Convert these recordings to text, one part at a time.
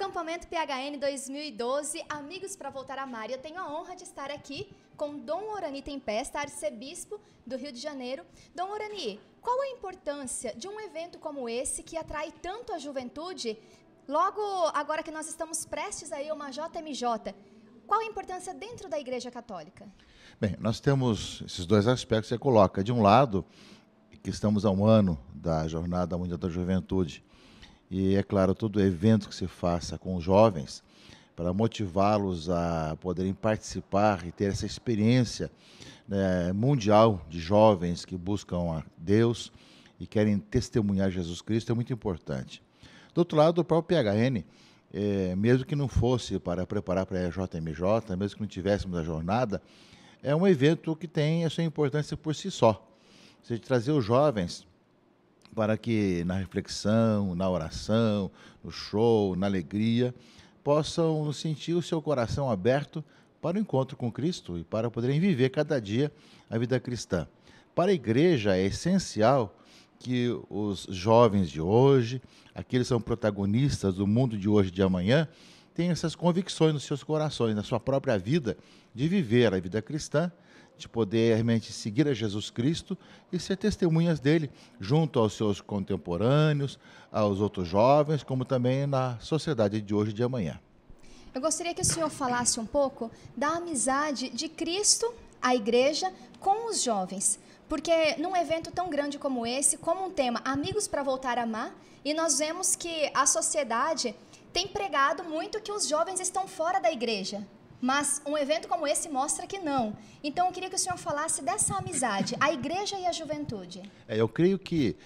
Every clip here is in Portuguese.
Acampamento PHN 2012, Amigos para Voltar a Mar. Eu tenho a honra de estar aqui com Dom Orani Tempesta, arcebispo do Rio de Janeiro. Dom Orani, qual a importância de um evento como esse que atrai tanto a juventude? Logo agora que nós estamos prestes aí a uma JMJ, qual a importância dentro da Igreja Católica? Bem, nós temos esses dois aspectos que você coloca. De um lado, que estamos há um ano da Jornada Mundial da Juventude, e, é claro, todo evento que se faça com os jovens, para motivá-los a poderem participar e ter essa experiência né, mundial de jovens que buscam a Deus e querem testemunhar Jesus Cristo, é muito importante. Do outro lado, o próprio PHN, é, mesmo que não fosse para preparar para a JMJ, mesmo que não tivéssemos a jornada, é um evento que tem a sua importância por si só. Ou seja, trazer os jovens para que na reflexão, na oração, no show, na alegria, possam sentir o seu coração aberto para o encontro com Cristo e para poderem viver cada dia a vida cristã. Para a igreja é essencial que os jovens de hoje, aqueles que são protagonistas do mundo de hoje e de amanhã, tenham essas convicções nos seus corações, na sua própria vida, de viver a vida cristã de poder realmente seguir a Jesus Cristo e ser testemunhas dele junto aos seus contemporâneos, aos outros jovens, como também na sociedade de hoje e de amanhã. Eu gostaria que o senhor falasse um pouco da amizade de Cristo, a igreja, com os jovens. Porque num evento tão grande como esse, como um tema Amigos para Voltar a Amar, e nós vemos que a sociedade tem pregado muito que os jovens estão fora da igreja. Mas um evento como esse mostra que não. Então eu queria que o senhor falasse dessa amizade, a igreja e a juventude. É, eu creio que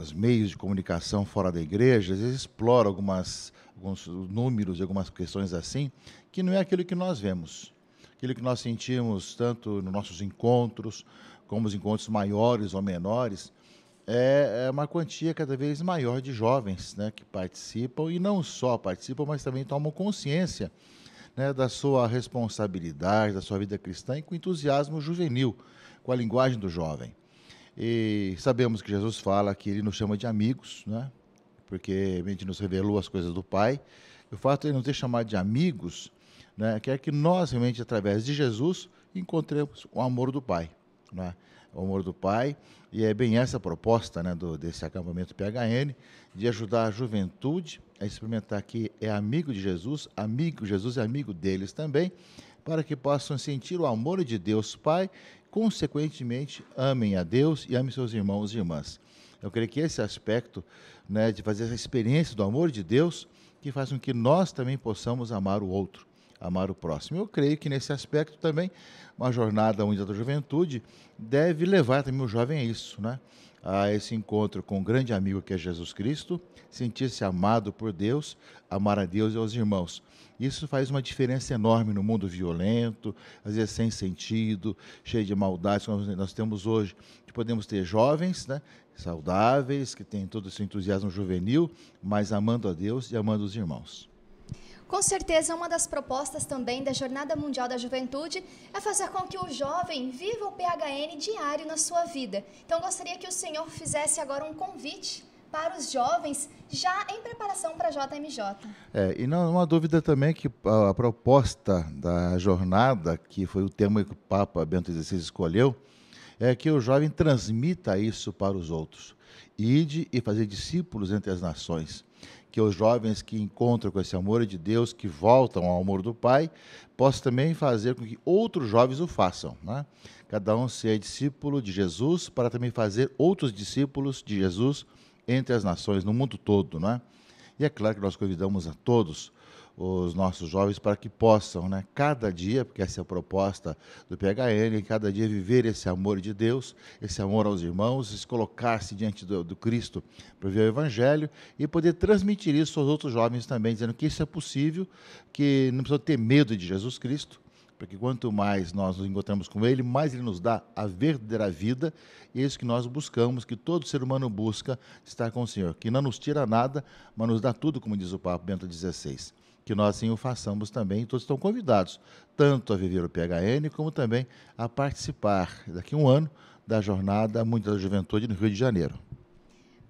os eh, meios de comunicação fora da igreja às vezes exploram algumas, alguns números e algumas questões assim, que não é aquilo que nós vemos. Aquilo que nós sentimos tanto nos nossos encontros, como os encontros maiores ou menores, é, é uma quantia cada vez maior de jovens né, que participam, e não só participam, mas também tomam consciência né, da sua responsabilidade, da sua vida cristã e com entusiasmo juvenil, com a linguagem do jovem. E sabemos que Jesus fala que ele nos chama de amigos, né? porque a gente nos revelou as coisas do Pai. E o fato de ele nos ter chamado de amigos né, quer que nós, realmente, através de Jesus, encontremos o amor do Pai. Né? O amor do Pai, e é bem essa a proposta né, do, desse acampamento PHN, de ajudar a juventude a é experimentar que é amigo de Jesus, amigo Jesus é amigo deles também, para que possam sentir o amor de Deus Pai, consequentemente amem a Deus e amem seus irmãos e irmãs. Eu creio que esse aspecto né, de fazer essa experiência do amor de Deus que faz com que nós também possamos amar o outro, amar o próximo. Eu creio que nesse aspecto também uma jornada unida da juventude deve levar também o jovem a isso, né? a esse encontro com um grande amigo que é Jesus Cristo, sentir-se amado por Deus, amar a Deus e aos irmãos. Isso faz uma diferença enorme no mundo violento, às vezes sem sentido, cheio de maldades como nós temos hoje. Que podemos ter jovens, né, saudáveis, que têm todo esse entusiasmo juvenil, mas amando a Deus e amando os irmãos. Com certeza, uma das propostas também da Jornada Mundial da Juventude é fazer com que o jovem viva o PHN diário na sua vida. Então, gostaria que o senhor fizesse agora um convite para os jovens já em preparação para a JMJ. É, e não, há dúvida também que a, a, proposta da jornada, que foi o tema que o Papa Bento XVI escolheu, é que o jovem transmita isso para os outros. Ide e fazer discípulos entre as nações que os jovens que encontram com esse amor de Deus, que voltam ao amor do Pai, possam também fazer com que outros jovens o façam. Né? Cada um seja discípulo de Jesus para também fazer outros discípulos de Jesus entre as nações, no mundo todo. Né? E é claro que nós convidamos a todos os nossos jovens para que possam, né, cada dia, porque essa é a proposta do PHN, cada dia viver esse amor de Deus, esse amor aos irmãos, se colocar-se diante do, do Cristo para ver o Evangelho e poder transmitir isso aos outros jovens também, dizendo que isso é possível, que não precisa ter medo de Jesus Cristo, porque quanto mais nós nos encontramos com Ele, mais Ele nos dá a verdadeira vida, e é isso que nós buscamos, que todo ser humano busca estar com o Senhor, que não nos tira nada, mas nos dá tudo, como diz o Papa Bento XVI que nós assim o façamos também. Todos estão convidados, tanto a viver o PHN, como também a participar, daqui a um ano, da Jornada Mundial da Juventude no Rio de Janeiro.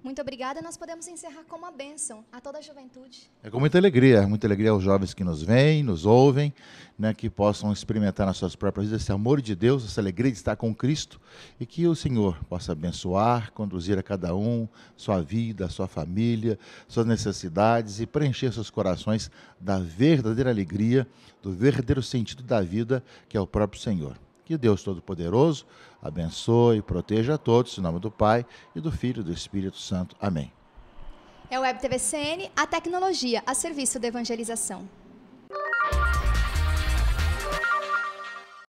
Muito obrigada. Nós podemos encerrar com uma bênção a toda a juventude. É com muita alegria, muita alegria aos jovens que nos veem, nos ouvem, né, que possam experimentar nas suas próprias vidas esse amor de Deus, essa alegria de estar com Cristo e que o Senhor possa abençoar, conduzir a cada um sua vida, sua família, suas necessidades e preencher seus corações da verdadeira alegria, do verdadeiro sentido da vida que é o próprio Senhor. Que Deus Todo-Poderoso abençoe e proteja a todos, em nome do Pai e do Filho e do Espírito Santo. Amém. É o Web TVCN, a tecnologia a serviço da evangelização.